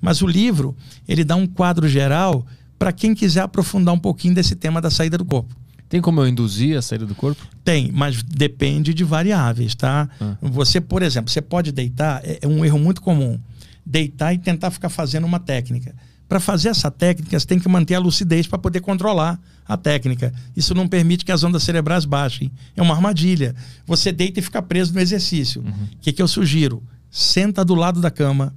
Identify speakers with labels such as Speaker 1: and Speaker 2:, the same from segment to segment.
Speaker 1: Mas o livro, ele dá um quadro geral para quem quiser aprofundar um pouquinho desse tema da saída do corpo. Tem como eu induzir a saída do corpo? Tem, mas depende de variáveis, tá? Ah. Você, por exemplo, você pode deitar, é, é um erro muito comum, deitar e tentar ficar fazendo uma técnica. Para fazer essa técnica, você tem que manter a lucidez para poder controlar a técnica. Isso não permite que as ondas cerebrais baixem. É uma armadilha. Você deita e fica preso no exercício. O uhum. que, que eu sugiro? Senta do lado da cama,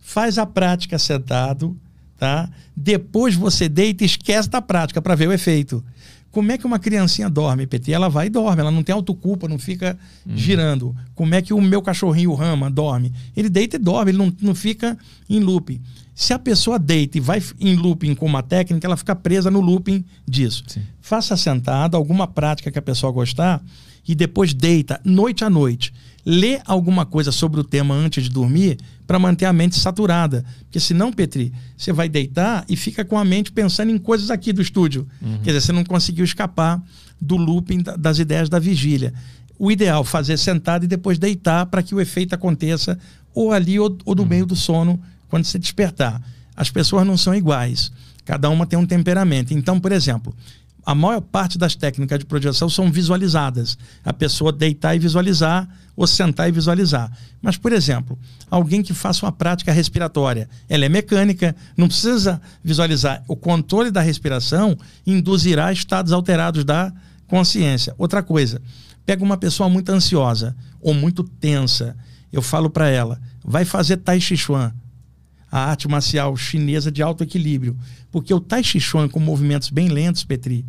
Speaker 1: faz a prática sentado, tá? Depois você deita e esquece da prática para ver o efeito. Como é que uma criancinha dorme, PT? Ela vai e dorme, ela não tem autoculpa, não fica uhum. girando. Como é que o meu cachorrinho, o Rama, dorme? Ele deita e dorme, ele não, não fica em looping. Se a pessoa deita e vai em looping com uma técnica, ela fica presa no looping disso. Sim. Faça sentado, alguma prática que a pessoa gostar, e depois deita, noite a noite. Lê alguma coisa sobre o tema antes de dormir para manter a mente saturada. Porque senão, Petri, você vai deitar e fica com a mente pensando em coisas aqui do estúdio. Uhum. Quer dizer, você não conseguiu escapar do looping das ideias da vigília. O ideal, fazer sentado e depois deitar para que o efeito aconteça ou ali ou, ou no uhum. meio do sono, quando você despertar. As pessoas não são iguais. Cada uma tem um temperamento. Então, por exemplo, a maior parte das técnicas de projeção são visualizadas. A pessoa deitar e visualizar, ou sentar e visualizar. Mas, por exemplo, alguém que faça uma prática respiratória, ela é mecânica, não precisa visualizar. O controle da respiração induzirá estados alterados da consciência. Outra coisa, pega uma pessoa muito ansiosa ou muito tensa, eu falo para ela, vai fazer tai chi chuan, a arte marcial chinesa de alto equilíbrio. Porque o Tai Chi Chuan, com movimentos bem lentos, Petri,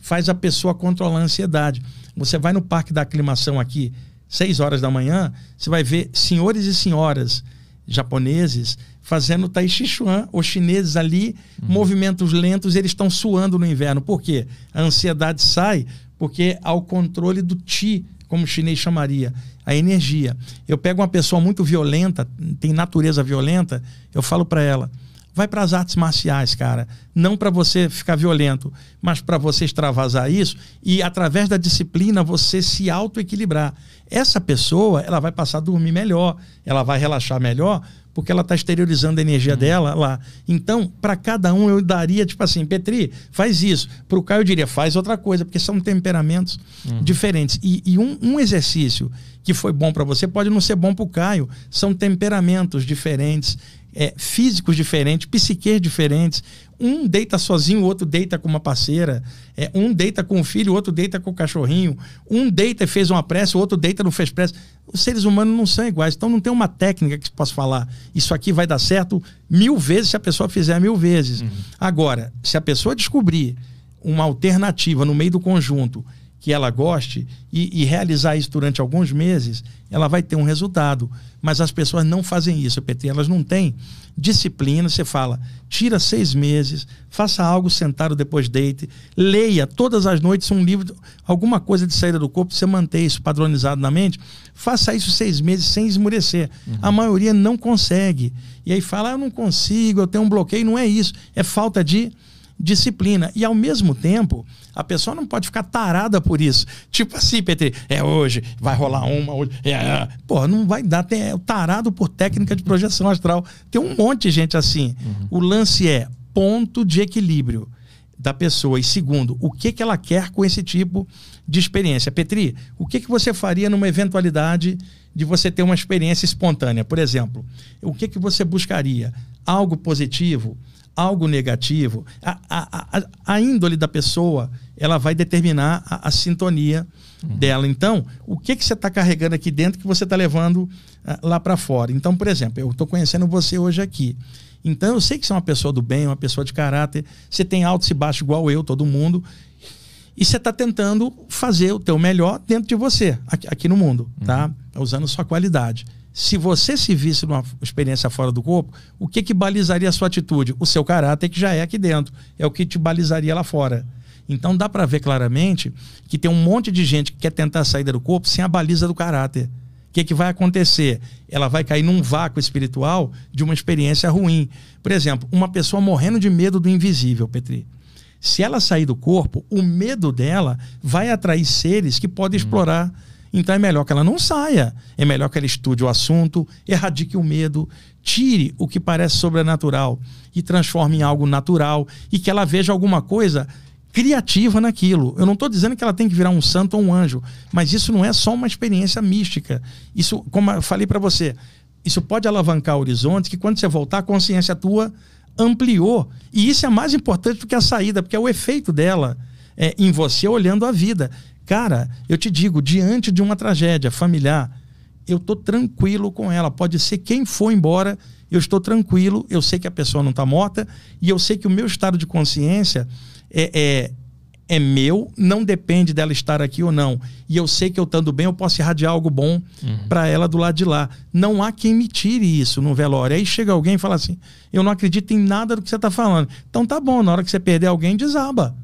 Speaker 1: faz a pessoa controlar a ansiedade. Você vai no Parque da Aclimação aqui, 6 horas da manhã, você vai ver senhores e senhoras japoneses fazendo Tai Chi Chuan, os chineses ali, uhum. movimentos lentos, eles estão suando no inverno. Por quê? A ansiedade sai porque há o controle do Ti como o chinês chamaria, a energia. Eu pego uma pessoa muito violenta, tem natureza violenta, eu falo para ela: vai para as artes marciais, cara. Não para você ficar violento, mas para você extravasar isso e através da disciplina você se autoequilibrar. Essa pessoa, ela vai passar a dormir melhor, ela vai relaxar melhor, porque ela está exteriorizando a energia uhum. dela lá. Então, para cada um eu daria tipo assim, Petri, faz isso. Para o Caio eu diria, faz outra coisa, porque são temperamentos uhum. diferentes. E, e um, um exercício que foi bom para você pode não ser bom para o Caio. São temperamentos diferentes é, físicos diferentes, psiquês diferentes. Um deita sozinho, o outro deita com uma parceira. É, um deita com o filho, o outro deita com o cachorrinho. Um deita e fez uma pressa, o outro deita e não fez pressa. Os seres humanos não são iguais. Então não tem uma técnica que se possa falar. Isso aqui vai dar certo mil vezes se a pessoa fizer mil vezes. Uhum. Agora, se a pessoa descobrir uma alternativa no meio do conjunto que ela goste e, e, realizar isso durante alguns meses, ela vai ter um resultado. Mas as pessoas não fazem isso, PT. Elas não têm disciplina. Você fala, tira seis meses, faça algo sentado depois deite, leia todas as noites um livro, alguma coisa de saída do corpo, você manter isso padronizado na mente. Faça isso seis meses sem esmurecer. Uhum. A maioria não consegue. E aí fala, ah, eu não consigo, eu tenho um bloqueio. Não é isso. É falta de disciplina. E ao mesmo tempo, a pessoa não pode ficar tarada por isso. Tipo assim, Petri, é hoje, vai rolar uma hoje. É, é, Pô, não vai dar. Tem, é tarado por técnica de projeção astral. Tem um monte de gente assim. Uhum. O lance é ponto de equilíbrio da pessoa. E segundo, o que, que ela quer com esse tipo de experiência. Petri, o que, que você faria numa eventualidade de você ter uma experiência espontânea? Por exemplo, o que, que você buscaria? Algo positivo? algo negativo. Ah, a, a, a, índole da pessoa ela vai determinar a, a sintonia uhum. dela. Então, o que, que você está carregando aqui dentro que você está levando uh, lá para fora? Então, por exemplo, eu estou conhecendo você hoje aqui. Então, eu sei que você é uma pessoa do bem, uma pessoa de caráter. Você tem altos e baixos igual eu, todo mundo. E você está tentando fazer o teu melhor dentro de você, aqui, aqui no mundo, tá? uhum. tá? Usando sua qualidade se você se visse numa experiência fora do corpo, o que que balizaria a sua atitude? O seu caráter que já é aqui dentro, é o que te balizaria lá fora. Então dá para ver claramente que tem um monte de gente que quer tentar a saída do corpo sem a baliza do caráter. O que, que vai acontecer? Ela vai cair num vácuo espiritual de uma experiência ruim. Por exemplo, uma pessoa morrendo de medo do invisível, Petri. Se ela sair do corpo, o medo dela vai atrair seres que podem hum. explorar então é melhor que ela não saia, é melhor que ela estude o assunto, erradique o medo, tire o que parece sobrenatural e transforme em algo natural e que ela veja alguma coisa criativa naquilo. Eu não estou dizendo que ela tem que virar um santo ou um anjo, mas isso não é só uma experiência mística. Isso, como eu falei para você, isso pode alavancar horizontes que quando você voltar, a consciência tua ampliou. E isso é mais importante do que a saída, porque é o efeito dela é, em você olhando a vida. Cara, eu te digo, diante de uma tragédia familiar, eu tô tranquilo com ela. Pode ser quem for embora, eu estou tranquilo, eu sei que a pessoa não está morta e eu sei que o meu estado de consciência é, é, é, meu, não depende dela estar aqui ou não. E eu sei que eu estando bem, eu posso irradiar algo bom uhum. para ela do lado de lá. Não há quem me tire isso no velório. Aí chega alguém e fala assim: eu não acredito em nada do que você está falando. Então tá bom, na hora que você perder alguém, desaba.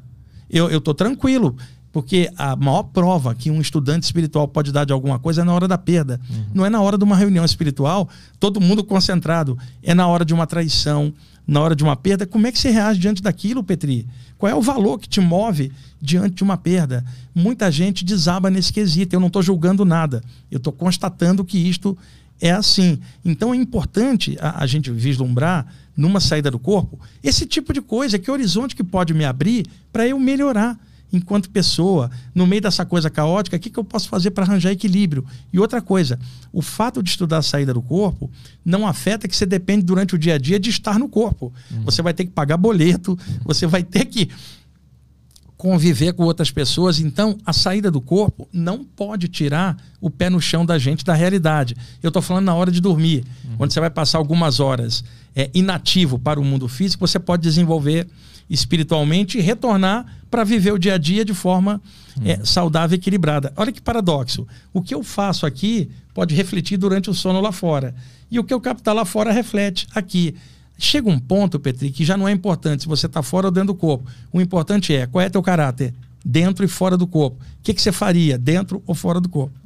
Speaker 1: Eu, eu tô tranquilo. Porque a maior prova que um estudante espiritual pode dar de alguma coisa é na hora da perda. Uhum. Não é na hora de uma reunião espiritual, todo mundo concentrado. É na hora de uma traição, na hora de uma perda. Como é que você reage diante daquilo, Petri? Qual é o valor que te move diante de uma perda? Muita gente desaba nesse quesito. Eu não estou julgando nada. Eu estou constatando que isto é assim. Então é importante a, a, gente vislumbrar, numa saída do corpo, esse tipo de coisa. Que horizonte que pode me abrir para eu melhorar? enquanto pessoa, no meio dessa coisa caótica, o que, que eu posso fazer para arranjar equilíbrio? E outra coisa, o fato de estudar a saída do corpo não afeta que você depende durante o dia a dia de estar no corpo. Uhum. Você vai ter que pagar boleto, uhum. você vai ter que conviver com outras pessoas. Então, a saída do corpo não pode tirar o pé no chão da gente, da realidade. Eu estou falando na hora de dormir, uhum. onde você vai passar algumas horas é, inativo para o mundo físico, você pode desenvolver espiritualmente e retornar para viver o dia a dia de forma é, saudável e equilibrada. Olha que paradoxo. O que eu faço aqui pode refletir durante o sono lá fora. E o que eu captar lá fora reflete aqui. Chega um ponto, Petri, que já não é importante se você está fora ou dentro do corpo. O importante é qual é teu caráter, dentro e fora do corpo. O que, que você faria, dentro ou fora do corpo?